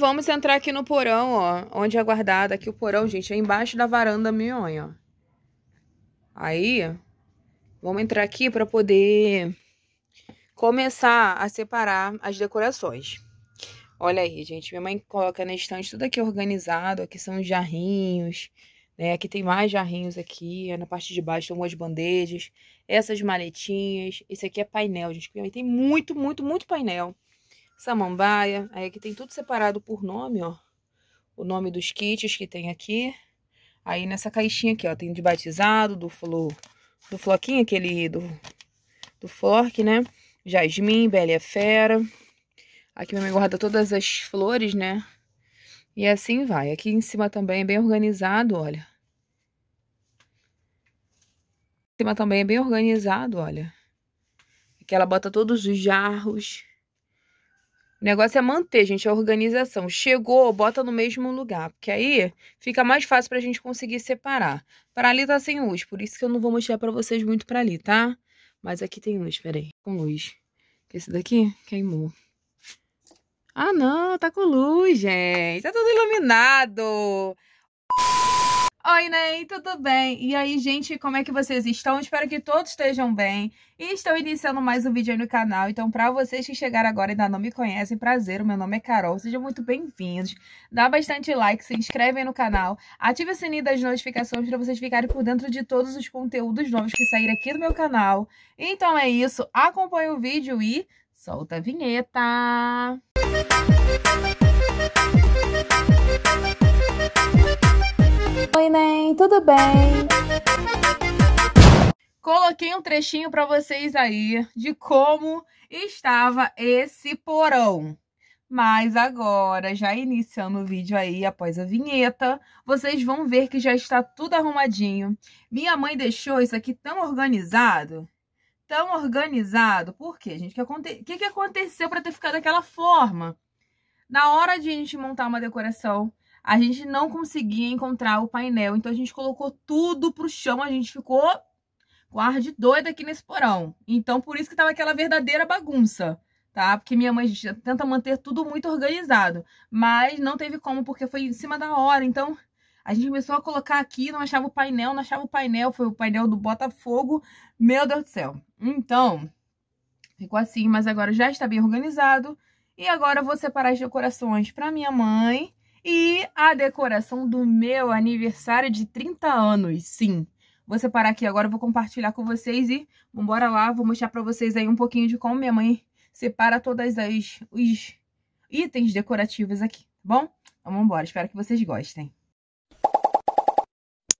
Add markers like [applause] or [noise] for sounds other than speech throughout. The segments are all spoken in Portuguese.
vamos entrar aqui no porão, ó. Onde é guardado aqui o porão, gente, é embaixo da varanda minhonha, ó. Aí, vamos entrar aqui para poder começar a separar as decorações. Olha aí, gente, minha mãe coloca na estante tudo aqui organizado, aqui são os jarrinhos, né? Aqui tem mais jarrinhos aqui, na parte de baixo tem umas bandejas, essas maletinhas, esse aqui é painel, gente, tem muito, muito, muito painel samambaia. Aí aqui tem tudo separado por nome, ó. O nome dos kits que tem aqui. Aí nessa caixinha aqui, ó, tem de batizado, do flor, do floquinho, aquele do, do fork, né? Jasmim, Bela Fera. Aqui minha mãe guarda todas as flores, né? E assim vai. Aqui em cima também é bem organizado, olha. Em cima também é bem organizado, olha. Aqui ela bota todos os jarros. O negócio é manter, gente, a é organização. Chegou, bota no mesmo lugar, porque aí fica mais fácil para a gente conseguir separar. Para ali tá sem luz, por isso que eu não vou mostrar para vocês muito para ali, tá? Mas aqui tem luz, peraí, com luz. Esse daqui queimou. Ah, não, tá com luz, gente. Tá tudo iluminado. Oi, Ney, tudo bem? E aí, gente, como é que vocês estão? Espero que todos estejam bem. E estou iniciando mais um vídeo aí no canal, então para vocês que chegaram agora e ainda não me conhecem, prazer, o meu nome é Carol, sejam muito bem-vindos. Dá bastante like, se inscrevem no canal, ative o sininho das notificações para vocês ficarem por dentro de todos os conteúdos novos que saírem aqui do meu canal. Então é isso, acompanhe o vídeo e solta a vinheta! Música Oi, Nen, tudo bem? Coloquei um trechinho para vocês aí de como estava esse porão. Mas agora, já iniciando o vídeo aí, após a vinheta, vocês vão ver que já está tudo arrumadinho. Minha mãe deixou isso aqui tão organizado, tão organizado. Por quê, gente? O que, aconte... que, que aconteceu para ter ficado daquela forma? Na hora de a gente montar uma decoração, a gente não conseguia encontrar o painel, então a gente colocou tudo pro chão, a gente ficou com ar de doida aqui nesse porão. Então por isso que tava aquela verdadeira bagunça, tá? Porque minha mãe tenta manter tudo muito organizado, mas não teve como porque foi em cima da hora, então a gente começou a colocar aqui, não achava o painel, não achava o painel, foi o painel do Botafogo. Meu Deus do céu. Então, ficou assim, mas agora já está bem organizado. E agora eu vou separar as decorações para minha mãe e a decoração do meu aniversário de 30 anos, sim. Vou separar aqui agora, vou compartilhar com vocês e bora lá, vou mostrar pra vocês aí um pouquinho de como minha mãe separa todas as os itens decorativos aqui, tá bom? Então vambora, espero que vocês gostem.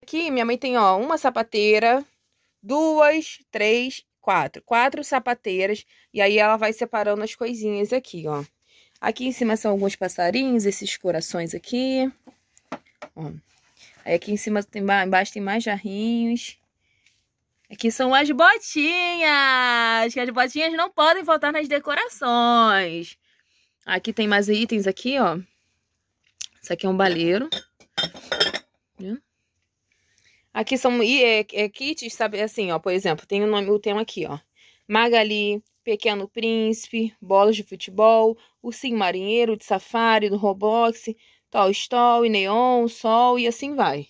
Aqui minha mãe tem, ó, uma sapateira, duas, três, quatro. Quatro sapateiras e aí ela vai separando as coisinhas aqui, ó. Aqui em cima são alguns passarinhos, esses corações aqui. Ó. Aí aqui em cima tem embaixo tem mais jarrinhos. Aqui são as botinhas, que as botinhas não podem faltar nas decorações. Aqui tem mais itens aqui, ó. Isso aqui é um baleiro. Aqui são é, é kits, sabe? Assim, ó, por exemplo, tem o, nome, o tema aqui, ó. Magali, Pequeno Príncipe, bolas de futebol, ursinho marinheiro de safari do Roblox, Toy Story, Neon, Sol e assim vai.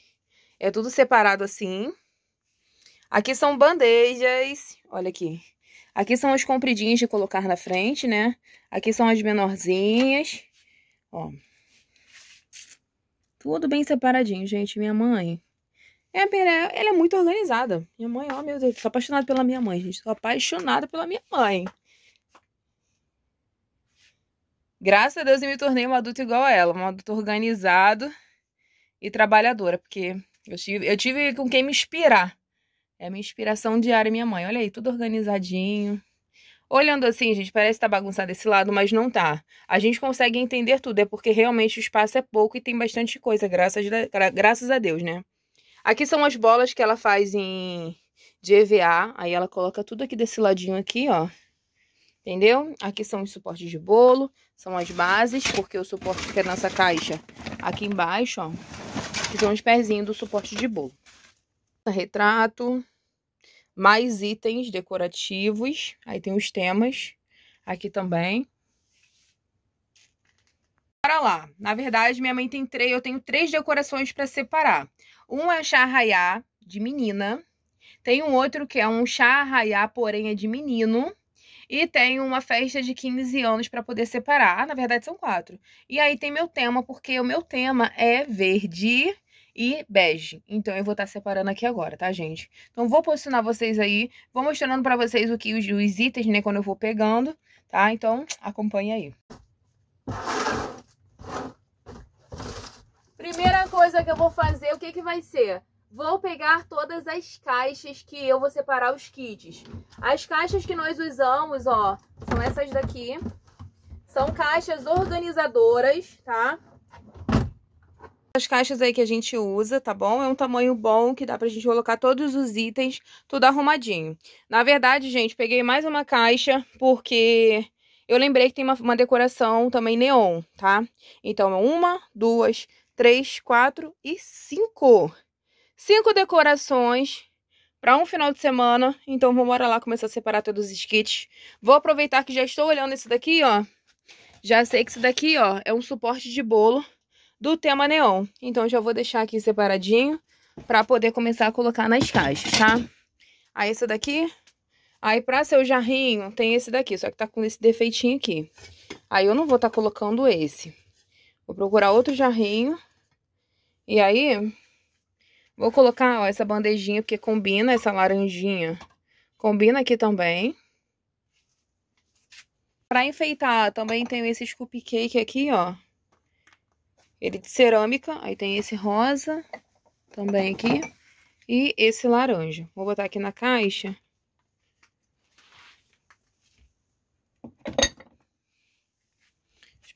É tudo separado assim. Aqui são bandejas, olha aqui. Aqui são as compridinhas de colocar na frente, né? Aqui são as menorzinhas, ó. Tudo bem separadinho, gente, minha mãe. É, ela é muito organizada. Minha mãe, ó, oh, meu Deus, tô apaixonada pela minha mãe, gente. Tô apaixonada pela minha mãe. Graças a Deus eu me tornei um adulto igual a ela, um adulto organizado e trabalhadora, porque eu tive, eu tive com quem me inspirar. É a minha inspiração diária, minha mãe. Olha aí, tudo organizadinho. Olhando assim, gente, parece que tá bagunçado esse lado, mas não tá. A gente consegue entender tudo, é porque realmente o espaço é pouco e tem bastante coisa, graças, graças a Deus, né? Aqui são as bolas que ela faz em de EVA. Aí ela coloca tudo aqui desse ladinho aqui, ó. Entendeu? Aqui são os suportes de bolo, são as bases, porque o suporte fica é nessa caixa aqui embaixo, ó. Que são os pezinhos do suporte de bolo. Retrato, mais itens decorativos. Aí tem os temas aqui também para lá. Na verdade, minha mãe tem três, eu tenho três decorações para separar. Um é raiá de menina, tem um outro que é um raiá, porém é de menino, e tem uma festa de 15 anos para poder separar. Ah, na verdade são quatro. E aí tem meu tema, porque o meu tema é verde e bege. Então eu vou estar tá separando aqui agora, tá, gente? Então vou posicionar vocês aí, vou mostrando para vocês o que os, os itens, né, quando eu vou pegando, tá? Então acompanha aí. Primeira coisa que eu vou fazer, o que, que vai ser? Vou pegar todas as caixas que eu vou separar os kits. As caixas que nós usamos, ó, são essas daqui. São caixas organizadoras, tá? As caixas aí que a gente usa, tá bom? É um tamanho bom que dá pra gente colocar todos os itens, tudo arrumadinho. Na verdade, gente, peguei mais uma caixa porque eu lembrei que tem uma, uma decoração também neon, tá? Então, é uma, duas, três, quatro e cinco. Cinco decorações para um final de semana. Então, vamos bora lá começar a separar todos os kits. Vou aproveitar que já estou olhando esse daqui, ó. Já sei que esse daqui, ó, é um suporte de bolo do tema neon. Então, já vou deixar aqui separadinho para poder começar a colocar nas caixas, tá? Aí, esse daqui Aí, pra seu jarrinho, tem esse daqui, só que tá com esse defeitinho aqui. Aí, eu não vou tá colocando esse. Vou procurar outro jarrinho. E aí, vou colocar, ó, essa bandejinha, porque combina essa laranjinha. Combina aqui também. Pra enfeitar, também tem esse scoop cake aqui, ó. Ele de cerâmica. Aí tem esse rosa também aqui. E esse laranja. Vou botar aqui na caixa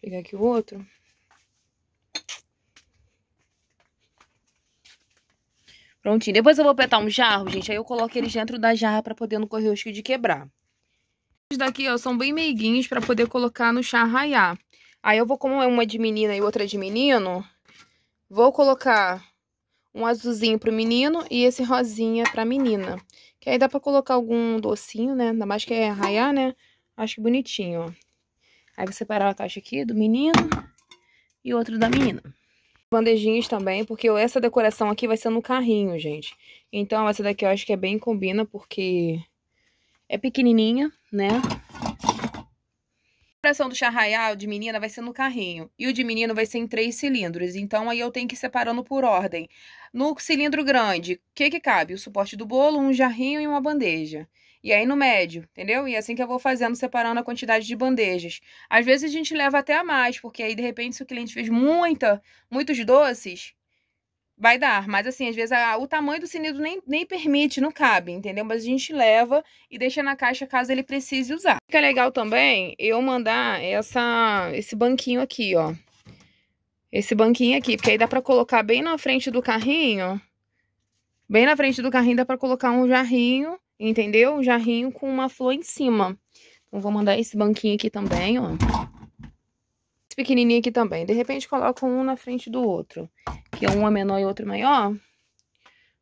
pegar aqui o outro. Prontinho. Depois eu vou apertar um jarro, gente. Aí eu coloco eles dentro da jarra pra poder não correr o risco de quebrar. Esses daqui, ó, são bem meiguinhos pra poder colocar no chá raiar. Aí eu vou, como é uma de menina e outra de menino, vou colocar um azulzinho pro menino e esse rosinha pra menina. Que aí dá pra colocar algum docinho, né? Ainda mais que é raiar, né? Acho bonitinho, ó. Aí vou separar uma caixa aqui do menino e outro da menina. Bandejinhas também, porque essa decoração aqui vai ser no carrinho, gente. Então essa daqui eu acho que é bem combina, porque é pequenininha, né? A decoração do charraial de menina vai ser no carrinho e o de menino vai ser em três cilindros. Então aí eu tenho que ir separando por ordem. No cilindro grande, o que que cabe? O suporte do bolo, um jarrinho e uma bandeja. E aí no médio, entendeu? E é assim que eu vou fazendo, separando a quantidade de bandejas. Às vezes a gente leva até a mais, porque aí de repente se o cliente fez muita, muitos doces, vai dar. Mas assim, às vezes a, o tamanho do sinido nem, nem permite, não cabe, entendeu? Mas a gente leva e deixa na caixa caso ele precise usar. Fica legal também eu mandar essa, esse banquinho aqui, ó. Esse banquinho aqui, porque aí dá pra colocar bem na frente do carrinho. Bem na frente do carrinho dá pra colocar um jarrinho entendeu? Um jarrinho com uma flor em cima. Então, vou mandar esse banquinho aqui também, ó. Esse pequenininho aqui também. De repente, coloco um na frente do outro. Que é um é menor e outro maior.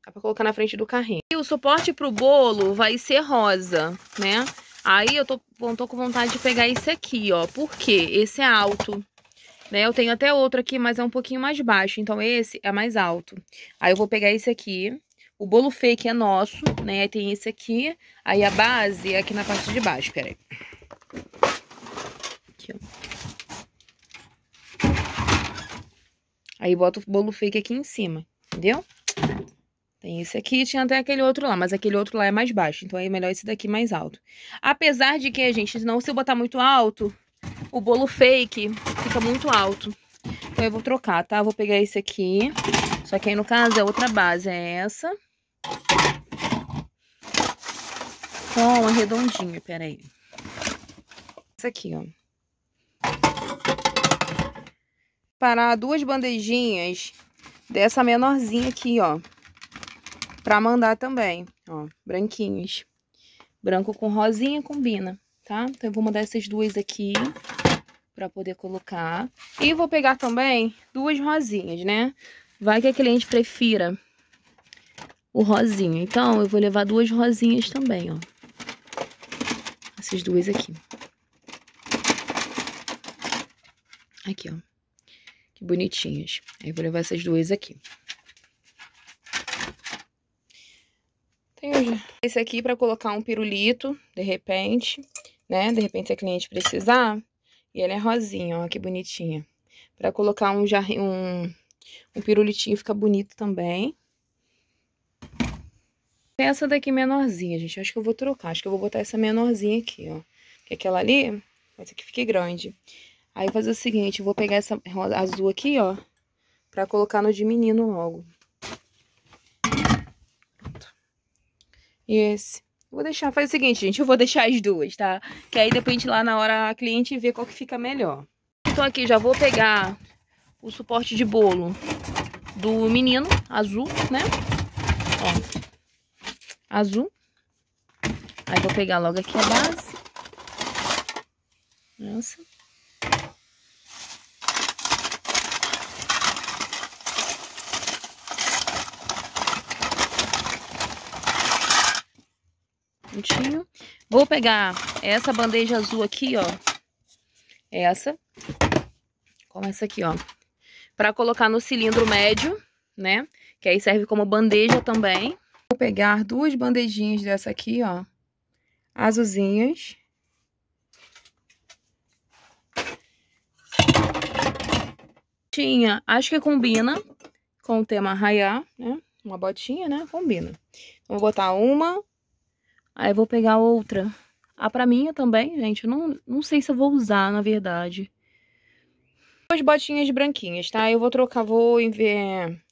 Dá pra colocar na frente do carrinho. E o suporte pro bolo vai ser rosa, né? Aí eu tô, tô com vontade de pegar esse aqui, ó. Por quê? Esse é alto. Né? Eu tenho até outro aqui, mas é um pouquinho mais baixo. Então, esse é mais alto. Aí eu vou pegar esse aqui o bolo fake é nosso, né? Tem esse aqui. Aí a base é aqui na parte de baixo, peraí. Aqui, ó. Aí bota o bolo fake aqui em cima, entendeu? Tem esse aqui, tinha até aquele outro lá, mas aquele outro lá é mais baixo, então é melhor esse daqui mais alto. Apesar de que, gente, não se eu botar muito alto, o bolo fake fica muito alto. Então eu vou trocar, tá? Vou pegar esse aqui, só que aí no caso é outra base, é essa. com uma redondinha, peraí. Isso aqui, ó. Parar duas bandejinhas dessa menorzinha aqui, ó. Pra mandar também, ó, branquinhos. Branco com rosinha combina, tá? Então eu vou mandar essas duas aqui pra poder colocar. E vou pegar também duas rosinhas, né? Vai que a cliente prefira o rosinho. Então, eu vou levar duas rosinhas também, ó essas duas aqui. Aqui, ó. Que bonitinhas. Aí, vou levar essas duas aqui. Tenho esse aqui pra colocar um pirulito, de repente, né? De repente, se a cliente precisar. E ele é rosinha, ó, que bonitinha. Pra colocar um, jarrinho, um, um pirulitinho fica bonito também. Tem essa daqui menorzinha, gente. Acho que eu vou trocar. Acho que eu vou botar essa menorzinha aqui, ó. Que é aquela ali, essa é que fique grande. Aí vou fazer o seguinte, vou pegar essa azul aqui, ó. Pra colocar no de menino logo. E esse. Vou deixar, faz o seguinte, gente, eu vou deixar as duas, tá? Que aí depois lá na hora a cliente ver qual que fica melhor. Então aqui já vou pegar o suporte de bolo do menino, azul, né? Ó azul. Aí vou pegar logo aqui a base. Nossa. Prontinho. Vou pegar essa bandeja azul aqui, ó. Essa. Como essa aqui, ó. Pra colocar no cilindro médio, né? Que aí serve como bandeja também. Vou pegar duas bandejinhas dessa aqui, ó, azulzinhas. Tinha, acho que combina com o tema raiar, né? Uma botinha, né? Combina. vou botar uma, aí vou pegar outra. A ah, pra minha também, gente, eu não, não sei se eu vou usar, na verdade. Duas botinhas branquinhas, tá? Eu vou trocar, vou ver...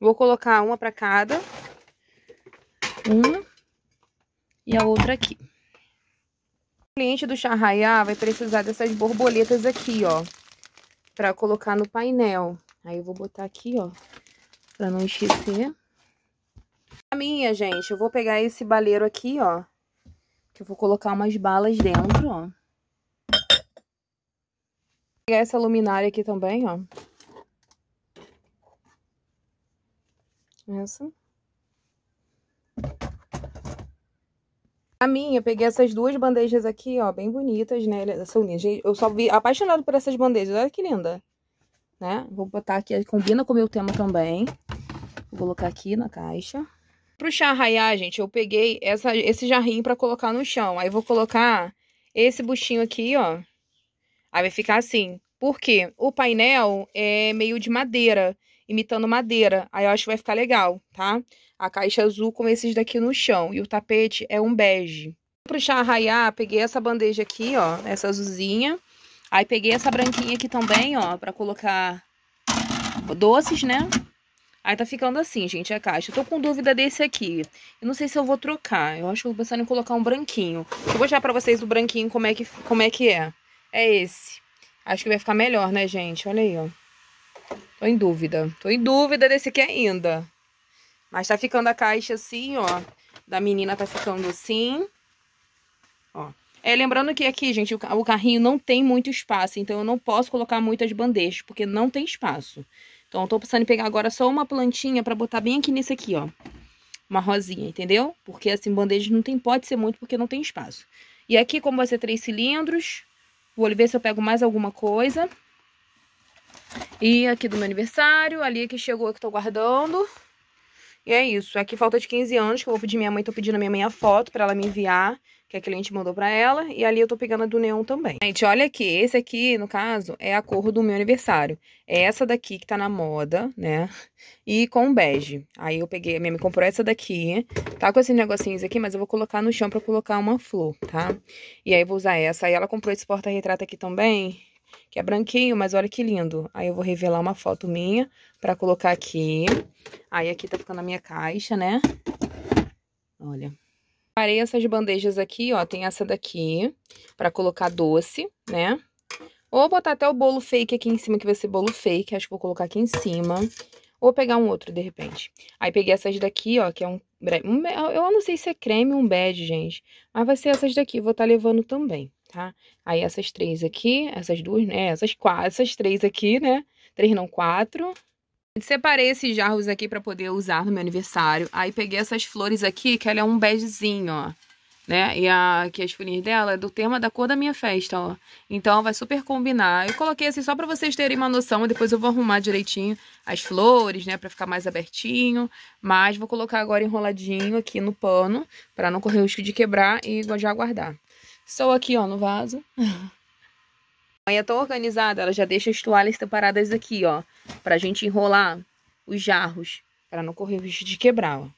Vou colocar uma pra cada, uma e a outra aqui. O cliente do charraiá vai precisar dessas borboletas aqui, ó, para colocar no painel. Aí eu vou botar aqui, ó, para não esquecer. A minha, gente, eu vou pegar esse baleiro aqui, ó, que eu vou colocar umas balas dentro, ó. Vou pegar essa luminária aqui também, ó. Essa. A minha, eu peguei essas duas bandejas aqui, ó, bem bonitas, né? São lindas. Eu só vi apaixonado por essas bandejas. Olha que linda, né? Vou botar aqui, combina com o meu tema também. Vou colocar aqui na caixa. Pro chá raiar, gente, eu peguei essa, esse jarrinho pra colocar no chão. Aí vou colocar esse buchinho aqui, ó. Aí vai ficar assim. Por quê? O painel é meio de madeira, imitando madeira. Aí eu acho que vai ficar legal, tá? a caixa azul com esses daqui no chão. E o tapete é um bege. Para o chá raiar, peguei essa bandeja aqui, ó, essa azulzinha. Aí peguei essa branquinha aqui também, ó, para colocar doces, né? Aí tá ficando assim, gente, a caixa. Eu tô com dúvida desse aqui. Eu não sei se eu vou trocar. Eu acho que eu vou pensando em colocar um branquinho. Deixa eu mostrar pra vocês o branquinho como é que, como é, que é. É esse. Acho que vai ficar melhor, né, gente? Olha aí, ó. Tô em dúvida. Tô em dúvida desse aqui ainda. Mas tá ficando a caixa assim, ó. Da menina tá ficando assim. Ó. É, lembrando que aqui, gente, o, carrinho não tem muito espaço. Então, eu não posso colocar muitas bandejas, porque não tem espaço. Então, eu tô precisando pegar agora só uma plantinha pra botar bem aqui nesse aqui, ó. Uma rosinha, entendeu? Porque, assim, bandejas não tem, pode ser muito, porque não tem espaço. E aqui, como vai ser três cilindros, vou ver se eu pego mais alguma coisa. E aqui do meu aniversário, ali que chegou, que eu tô guardando. E é isso. Aqui falta de 15 anos, que eu vou pedir minha mãe, tô pedindo a minha mãe a foto para ela me enviar, que é a cliente mandou para ela, e ali eu tô pegando a do neon também. Gente, olha aqui, esse aqui, no caso, é a cor do meu aniversário. É essa daqui que tá na moda, né? E com bege. Aí eu peguei, minha mãe comprou essa daqui, tá com esses negocinhos aqui, mas eu vou colocar no chão para colocar uma flor, tá? E aí eu vou usar essa. Aí ela comprou esse porta-retrato aqui também, que é branquinho, mas olha que lindo. Aí eu vou revelar uma foto minha pra colocar aqui. Aí aqui tá ficando a minha caixa, né? Olha. Parei essas bandejas aqui, ó. Tem essa daqui pra colocar doce, né? Ou botar até o bolo fake aqui em cima, que vai ser bolo fake. Acho que vou colocar aqui em cima. Ou pegar um outro, de repente. Aí peguei essas daqui, ó, que é um... eu não sei se é creme ou um bad, gente. Mas vai ser essas daqui, vou estar tá levando também, tá? Aí essas três aqui, essas duas, né? Essas quatro, essas três aqui, né? Três não, quatro. Separei esses jarros aqui para poder usar no meu aniversário. Aí peguei essas flores aqui, que ela é um begezinho, ó. Né? E a, aqui as folhinhas dela é do tema da cor da minha festa, ó. Então vai super combinar. Eu coloquei assim só para vocês terem uma noção. depois eu vou arrumar direitinho as flores, né? Pra ficar mais abertinho. Mas vou colocar agora enroladinho aqui no pano. para não correr o risco de quebrar e já guardar. Estou aqui, ó, no vaso. [laughs] mãe é tão organizada, ela já deixa as toalhas separadas aqui, ó, pra gente enrolar os jarros, para não correr o risco de quebrá ó.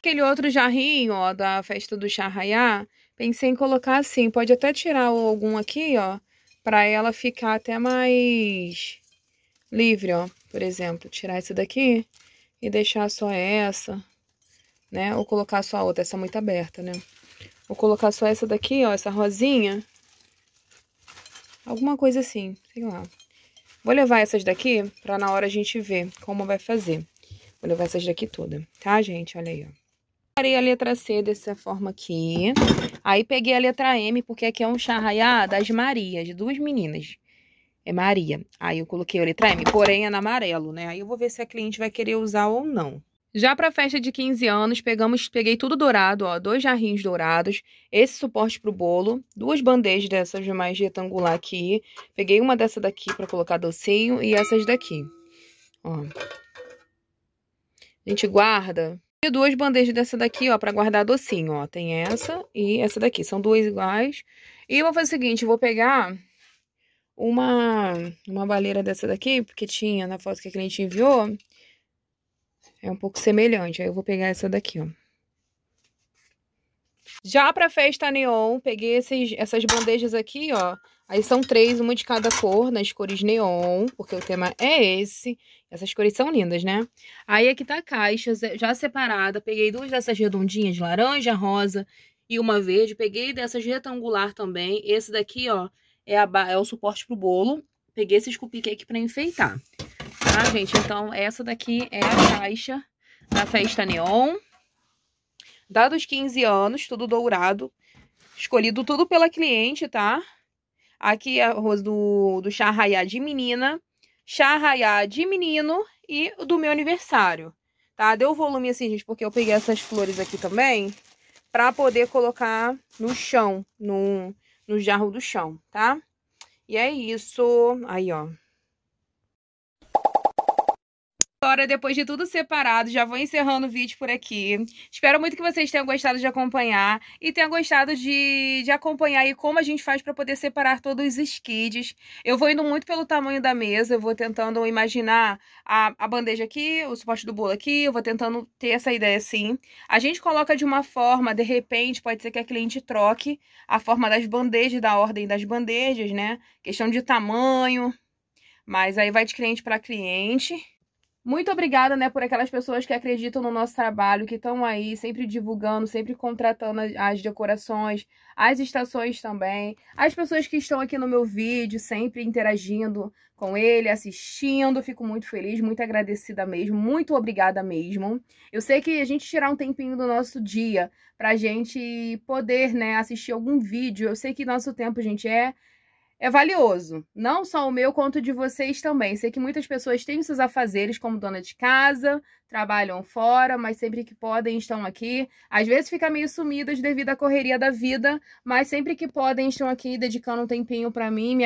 Aquele outro jarrinho, ó, da festa do charraiá, pensei em colocar assim, pode até tirar algum aqui, ó, pra ela ficar até mais livre, ó, por exemplo, tirar essa daqui e deixar só essa, né, ou colocar só a outra, essa é muito aberta, né. Vou colocar só essa daqui, ó, essa rosinha, Alguma coisa assim, sei lá. Vou levar essas daqui pra na hora a gente ver como vai fazer. Vou levar essas daqui toda, tá, gente? Olha aí, ó. Parei a letra C dessa forma aqui. Aí peguei a letra M, porque aqui é um charraiá das Marias, duas meninas. É Maria. Aí eu coloquei a letra M, porém é na amarelo, né? Aí eu vou ver se a cliente vai querer usar ou não. Já para a festa de 15 anos, pegamos, peguei tudo dourado, ó, dois jarrinhos dourados, esse suporte para o bolo, duas bandejas dessas mais retangular aqui. Peguei uma dessa daqui para colocar docinho e essas daqui. Ó. A gente guarda e duas bandejas dessa daqui, ó, para guardar docinho, ó. Tem essa e essa daqui, são duas iguais. E vou fazer o seguinte, vou pegar uma uma baleira dessa daqui, porque tinha na foto que a cliente enviou. É um pouco semelhante. Aí eu vou pegar essa daqui, ó. Já pra festa neon, peguei esses, essas bandejas aqui, ó. Aí são três, uma de cada cor, nas cores neon, porque o tema é esse. Essas cores são lindas, né? Aí aqui tá a caixa, já separada. Peguei duas dessas redondinhas, laranja, rosa e uma verde. Peguei dessas retangular também. Esse daqui, ó, é, a, é o suporte pro bolo. Peguei esses cupcake pra enfeitar tá, gente? Então, essa daqui é a caixa da Festa Neon. Dados 15 anos, tudo dourado. Escolhido tudo pela cliente, tá? Aqui é arroz do, do chá raiá de menina, chá raiá de menino e do meu aniversário, tá? Deu volume assim, gente, porque eu peguei essas flores aqui também pra poder colocar no chão, no, no jarro do chão, tá? E é isso. Aí, ó agora, depois de tudo separado, já vou encerrando o vídeo por aqui. Espero muito que vocês tenham gostado de acompanhar e tenham gostado de, de acompanhar aí como a gente faz para poder separar todos os kits. Eu vou indo muito pelo tamanho da mesa, eu vou tentando imaginar a, a bandeja aqui, o suporte do bolo aqui, eu vou tentando ter essa ideia assim. A gente coloca de uma forma, de repente, pode ser que a cliente troque a forma das bandejas, da ordem das bandejas, né? Questão de tamanho, mas aí vai de cliente para cliente. Muito obrigada, né, por aquelas pessoas que acreditam no nosso trabalho, que estão aí sempre divulgando, sempre contratando as decorações, as estações também, as pessoas que estão aqui no meu vídeo, sempre interagindo com ele, assistindo, fico muito feliz, muito agradecida mesmo, muito obrigada mesmo. Eu sei que a gente tirar um tempinho do nosso dia pra gente poder, né, assistir algum vídeo, eu sei que nosso tempo, gente, é é valioso. Não só o meu, quanto de vocês também. Sei que muitas pessoas têm seus afazeres como dona de casa, trabalham fora, mas sempre que podem estão aqui. Às vezes fica meio sumidas devido à correria da vida, mas sempre que podem estão aqui dedicando um tempinho para mim, me,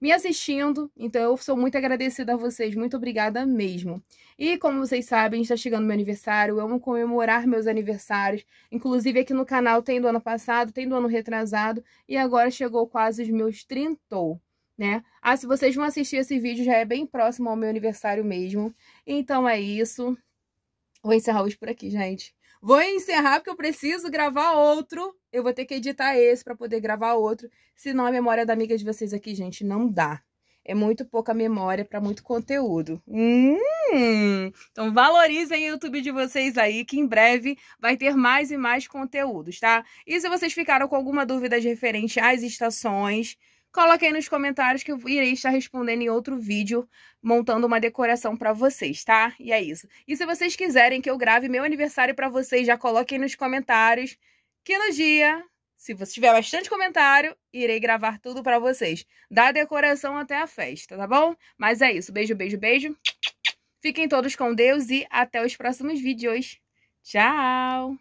me assistindo. Então eu sou muito agradecida a vocês, muito obrigada mesmo. E como vocês sabem, está chegando meu aniversário, eu amo comemorar meus aniversários. Inclusive aqui no canal tem do ano passado, tem do ano retrasado e agora chegou quase os meus 30, né? Ah, se vocês vão assistir esse vídeo já é bem próximo ao meu aniversário mesmo. Então é isso. Vou encerrar hoje por aqui, gente. Vou encerrar porque eu preciso gravar outro eu vou ter que editar esse para poder gravar outro, senão a memória da amiga de vocês aqui, gente, não dá. É muito pouca memória para muito conteúdo. Hum, então valorizem o YouTube de vocês aí, que em breve vai ter mais e mais conteúdos, tá? E se vocês ficaram com alguma dúvida referente às estações, coloquem nos comentários que eu irei estar respondendo em outro vídeo, montando uma decoração para vocês, tá? E é isso. E se vocês quiserem que eu grave meu aniversário para vocês, já coloquem nos comentários que no dia, se você tiver bastante comentário, irei gravar tudo para vocês, da decoração até a festa, tá bom? Mas é isso, beijo, beijo, beijo. Fiquem todos com Deus e até os próximos vídeos. Tchau!